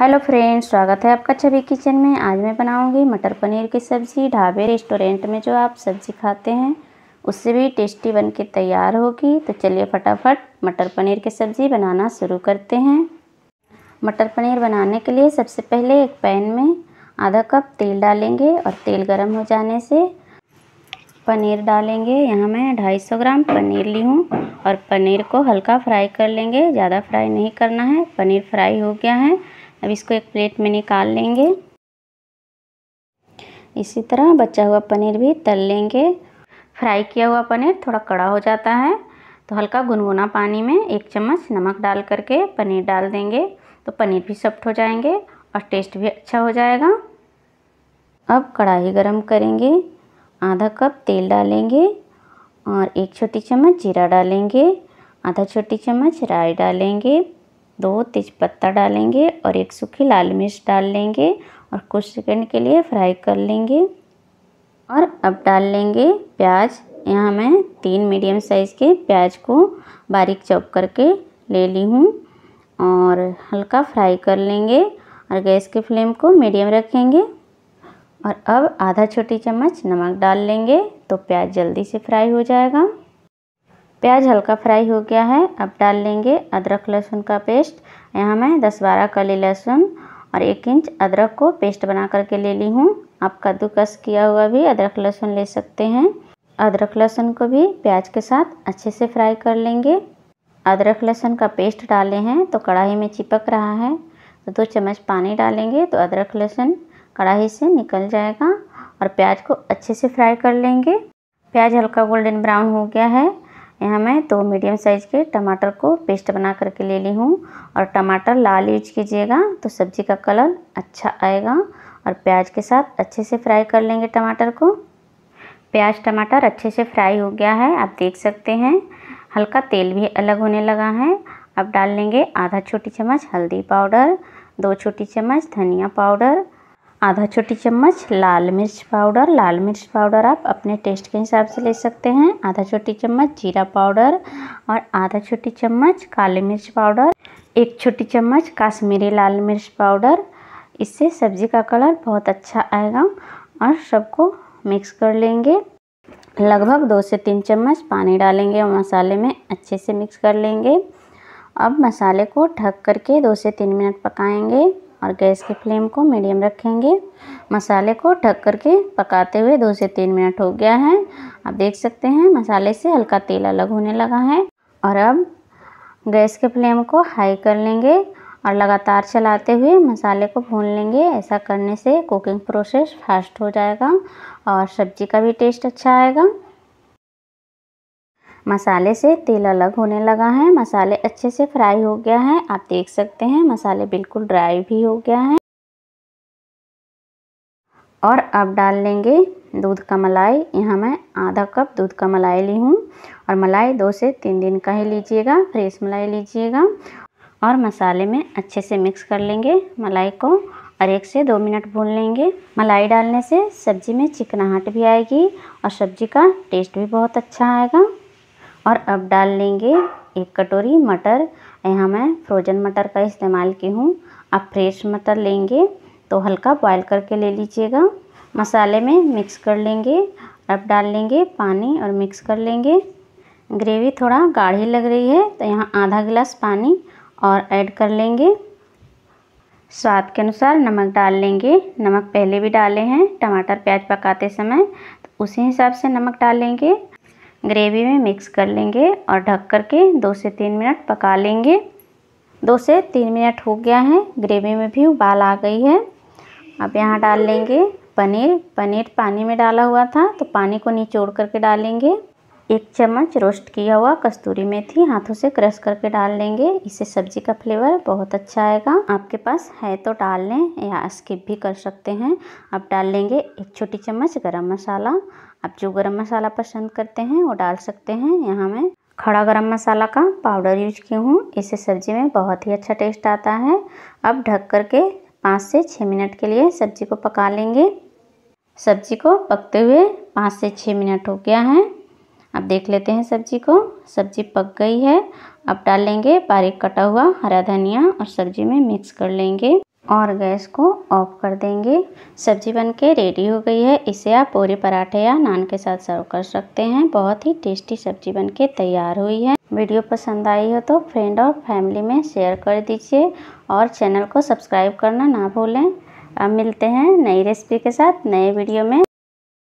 hello friends स्वागत है आपका छवि किचन में आज मैं बनाऊंगी मटर पनीर की सब्ज़ी ढाबे रेस्टोरेंट में जो आप सब्ज़ी खाते हैं उससे भी टेस्टी बन के तैयार होगी तो चलिए फटाफट मटर पनीर की सब्ज़ी बनाना शुरू करते हैं मटर पनीर बनाने के लिए सबसे पहले एक पैन में आधा कप तेल डालेंगे और तेल गर्म हो जाने से पनीर डालेंगे यहाँ मैं ढाई ग्राम पनीर ली हूँ और पनीर को हल्का फ्राई कर लेंगे ज़्यादा फ्राई नहीं करना है पनीर फ्राई हो गया है अब इसको एक प्लेट में निकाल लेंगे इसी तरह बचा हुआ पनीर भी तल लेंगे फ्राई किया हुआ पनीर थोड़ा कड़ा हो जाता है तो हल्का गुनगुना पानी में एक चम्मच नमक डाल करके पनीर डाल देंगे तो पनीर भी सॉफ्ट हो जाएंगे और टेस्ट भी अच्छा हो जाएगा अब कढ़ाई गरम करेंगे आधा कप तेल डालेंगे और एक छोटी चम्मच जीरा डालेंगे आधा छोटी चम्मच राई डालेंगे दो तेजपत्ता डालेंगे और एक सूखी लाल मिर्च डाल लेंगे और कुछ सेकंड के लिए फ्राई कर लेंगे और अब डाल लेंगे प्याज यहाँ मैं तीन मीडियम साइज़ के प्याज को बारीक चॉप करके ले ली हूँ और हल्का फ्राई कर लेंगे और गैस के फ्लेम को मीडियम रखेंगे और अब आधा छोटी चम्मच नमक डाल लेंगे तो प्याज जल्दी से फ्राई हो जाएगा प्याज हल्का फ्राई हो गया है अब डाल लेंगे अदरक लहसुन का पेस्ट यहाँ मैं दस बारह कली लहसुन और एक इंच अदरक को पेस्ट बना करके ले ली हूँ आप कद्दूकस किया हुआ भी अदरक लहसुन ले सकते हैं अदरक लहसुन को भी प्याज के साथ अच्छे से फ्राई कर लेंगे अदरक लहसुन का पेस्ट डाले हैं तो कढ़ाई में चिपक रहा है तो दो चम्मच पानी डालेंगे तो अदरक लहसुन कढ़ाई से निकल जाएगा और प्याज को अच्छे से फ्राई कर लेंगे प्याज हल्का गोल्डन ब्राउन हो गया है यहाँ मैं दो मीडियम साइज़ के टमाटर को पेस्ट बना करके ले ली हूँ और टमाटर लाल यूज कीजिएगा तो सब्ज़ी का कलर अच्छा आएगा और प्याज के साथ अच्छे से फ्राई कर लेंगे टमाटर को प्याज टमाटर अच्छे से फ्राई हो गया है आप देख सकते हैं हल्का तेल भी अलग होने लगा है अब डाल लेंगे आधा छोटी चम्मच हल्दी पाउडर दो छोटी चम्मच धनिया पाउडर आधा छोटी चम्मच लाल मिर्च पाउडर लाल मिर्च पाउडर आप अपने टेस्ट के हिसाब से ले सकते हैं आधा छोटी चम्मच जीरा पाउडर और आधा छोटी चम्मच काली मिर्च पाउडर एक छोटी चम्मच काश्मीरी लाल मिर्च पाउडर इससे सब्ज़ी का कलर बहुत अच्छा आएगा और सबको मिक्स कर लेंगे लगभग दो से तीन चम्मच पानी डालेंगे और मसाले में अच्छे से मिक्स कर लेंगे अब मसाले को ढक करके दो से तीन मिनट पकाएंगे और गैस के फ्लेम को मीडियम रखेंगे मसाले को ढक करके पकाते हुए दो से तीन मिनट हो गया है आप देख सकते हैं मसाले से हल्का तेल अलग होने लगा है और अब गैस के फ्लेम को हाई कर लेंगे और लगातार चलाते हुए मसाले को भून लेंगे ऐसा करने से कुकिंग प्रोसेस फास्ट हो जाएगा और सब्ज़ी का भी टेस्ट अच्छा आएगा मसाले से तेल अलग होने लगा है मसाले अच्छे से फ्राई हो गया है आप देख सकते हैं मसाले बिल्कुल ड्राई भी हो गया है और अब डाल लेंगे दूध का मलाई यहाँ मैं आधा कप दूध का मलाई ली हूँ और मलाई दो से तीन दिन का ही लीजिएगा फ्रेश मलाई लीजिएगा और मसाले में अच्छे से मिक्स कर लेंगे मलाई को और एक से दो मिनट भून लेंगे मलाई डालने से सब्ज़ी में चिकनाहट भी आएगी और सब्ज़ी का टेस्ट भी बहुत अच्छा आएगा और अब डाल लेंगे एक कटोरी मटर यहाँ मैं फ्रोजन मटर का इस्तेमाल की हूँ अब फ्रेश मटर लेंगे तो हल्का बॉयल करके ले लीजिएगा मसाले में मिक्स कर लेंगे अब डाल लेंगे पानी और मिक्स कर लेंगे ग्रेवी थोड़ा गाढ़ी लग रही है तो यहाँ आधा गिलास पानी और ऐड कर लेंगे स्वाद के अनुसार नमक डाल लेंगे नमक पहले भी डाले हैं टमाटर प्याज पकाते समय तो उसी हिसाब से नमक डालेंगे ग्रेवी में मिक्स कर लेंगे और ढक कर के दो से तीन मिनट पका लेंगे दो से तीन मिनट हो गया है ग्रेवी में भी उबाल आ गई है अब यहाँ डाल लेंगे पनीर पनीर पानी में डाला हुआ था तो पानी को निचोड़ करके डालेंगे एक चम्मच रोस्ट किया हुआ कस्तूरी मेथी हाथों से क्रश करके डाल लेंगे इससे सब्जी का फ्लेवर बहुत अच्छा आएगा आपके पास है तो डाल लें या स्किप भी कर सकते हैं अब डाल लेंगे एक छोटी चम्मच गरम मसाला आप जो गरम मसाला पसंद करते हैं वो डाल सकते हैं यहाँ मैं खड़ा गरम मसाला का पाउडर यूज की हूँ इससे सब्ज़ी में बहुत ही अच्छा टेस्ट आता है अब ढक कर के पाँच से छः मिनट के लिए सब्ज़ी को पका लेंगे सब्ज़ी को पकते हुए पाँच से छः मिनट हो गया है अब देख लेते हैं सब्ज़ी को सब्ज़ी पक गई है अब डालेंगे बारीक कटा हुआ हरा धनिया और सब्ज़ी में मिक्स कर लेंगे और गैस को ऑफ कर देंगे सब्जी बन के रेडी हो गई है इसे आप पूरी पराठे या नान के साथ सर्व कर सकते हैं बहुत ही टेस्टी सब्जी बन के तैयार हुई है वीडियो पसंद आई हो तो फ्रेंड और फैमिली में शेयर कर दीजिए और चैनल को सब्सक्राइब करना ना भूलें अब मिलते हैं नई रेसिपी के साथ नए वीडियो में